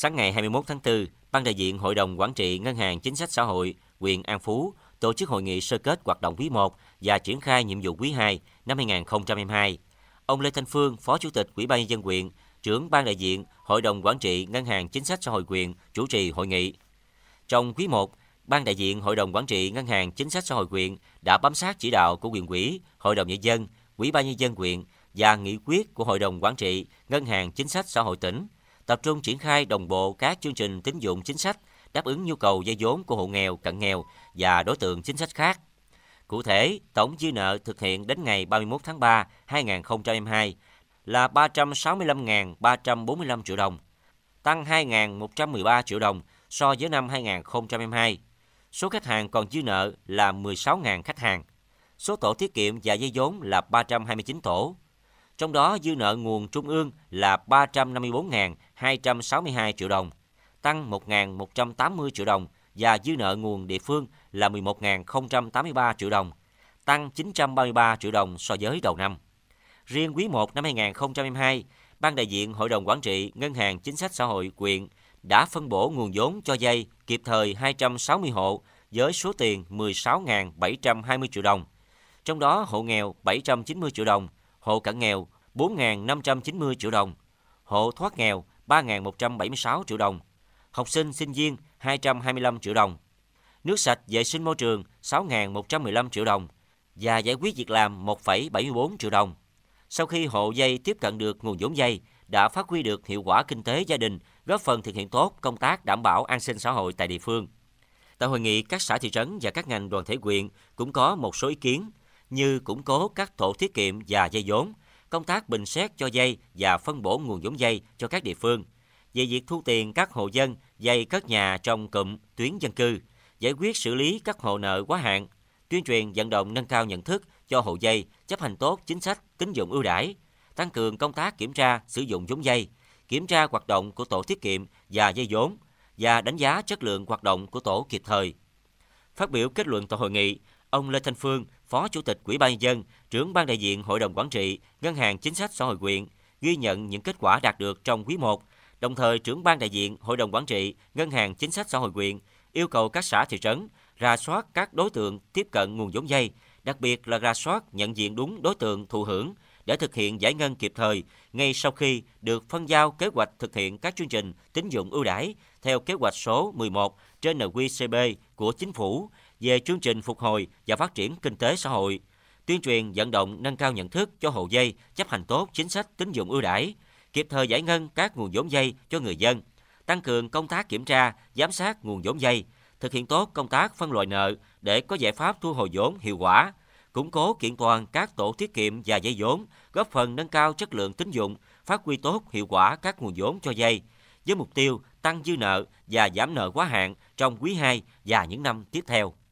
Sáng ngày 21 tháng 4, Ban đại diện Hội đồng Quản trị Ngân hàng Chính sách Xã hội, huyện An Phú tổ chức hội nghị sơ kết hoạt động quý 1 và triển khai nhiệm vụ quý 2 năm 2022. Ông Lê Thanh Phương, Phó Chủ tịch Ủy ban nhân dân huyện, trưởng ban đại diện Hội đồng Quản trị Ngân hàng Chính sách Xã hội huyện chủ trì hội nghị. Trong quý 1, Ban đại diện Hội đồng Quản trị Ngân hàng Chính sách Xã hội huyện đã bám sát chỉ đạo của quyền ủy, Hội đồng Nhân dân, Ủy ban Nhân dân huyện và nghị quyết của Hội đồng Quản trị Ngân hàng Chính sách Xã hội tỉnh – tập trung triển khai đồng bộ các chương trình tín dụng chính sách đáp ứng nhu cầu vay vốn của hộ nghèo, cận nghèo và đối tượng chính sách khác. Cụ thể, tổng dư nợ thực hiện đến ngày 31 tháng 3 2022 là 365.345 triệu đồng, tăng 2.113 triệu đồng so với năm 2022. Số khách hàng còn dư nợ là 16.000 khách hàng. Số tổ tiết kiệm và dây vốn là 329 tổ, trong đó dư nợ nguồn trung ương là 354.262 triệu đồng, tăng 1.180 triệu đồng và dư nợ nguồn địa phương là 11.083 triệu đồng, tăng 933 triệu đồng so với đầu năm. Riêng quý 1 năm 2022, Ban đại diện Hội đồng Quản trị Ngân hàng Chính sách Xã hội quyện đã phân bổ nguồn vốn cho dây kịp thời 260 hộ với số tiền 16.720 triệu đồng. Trong đó hộ nghèo 790 triệu đồng, hộ cận nghèo 4.590 triệu đồng, hộ thoát nghèo 3.176 triệu đồng, học sinh sinh viên 225 triệu đồng, nước sạch vệ sinh môi trường 6.115 triệu đồng và giải quyết việc làm 1,74 triệu đồng. Sau khi hộ dây tiếp cận được nguồn vốn dây, đã phát huy được hiệu quả kinh tế gia đình, góp phần thực hiện tốt công tác đảm bảo an sinh xã hội tại địa phương. Tại hội nghị, các xã thị trấn và các ngành đoàn thể quyện cũng có một số ý kiến như củng cố các tổ tiết kiệm và dây vốn, công tác bình xét cho dây và phân bổ nguồn vốn dây cho các địa phương, về việc thu tiền các hộ dân dây các nhà trong cụm tuyến dân cư, giải quyết xử lý các hộ nợ quá hạn, tuyên truyền vận động nâng cao nhận thức cho hộ dây chấp hành tốt chính sách tín dụng ưu đãi, tăng cường công tác kiểm tra sử dụng vốn dây, kiểm tra hoạt động của tổ tiết kiệm và dây vốn và đánh giá chất lượng hoạt động của tổ kịp thời. Phát biểu kết luận tại hội nghị, ông Lê Thanh Phương, Phó Chủ tịch Ủy ban dân, trưởng ban đại diện Hội đồng quản trị Ngân hàng Chính sách Xã hội huyện ghi nhận những kết quả đạt được trong quý 1. Đồng thời, trưởng ban đại diện Hội đồng quản trị Ngân hàng Chính sách Xã hội huyện yêu cầu các xã thị trấn ra soát các đối tượng tiếp cận nguồn vốn vay, đặc biệt là ra soát nhận diện đúng đối tượng thụ hưởng để thực hiện giải ngân kịp thời ngay sau khi được phân giao kế hoạch thực hiện các chương trình tín dụng ưu đãi theo kế hoạch số 11 trên NQCB của chính phủ về chương trình phục hồi và phát triển kinh tế xã hội, tuyên truyền vận động nâng cao nhận thức cho hộ dây chấp hành tốt chính sách tín dụng ưu đãi, kịp thời giải ngân các nguồn vốn dây cho người dân, tăng cường công tác kiểm tra, giám sát nguồn vốn dây, thực hiện tốt công tác phân loại nợ để có giải pháp thu hồi vốn hiệu quả, củng cố kiện toàn các tổ tiết kiệm và dây vốn, góp phần nâng cao chất lượng tín dụng, phát huy tốt hiệu quả các nguồn vốn cho dây, với mục tiêu tăng dư nợ và giảm nợ quá hạn trong quý 2 và những năm tiếp theo.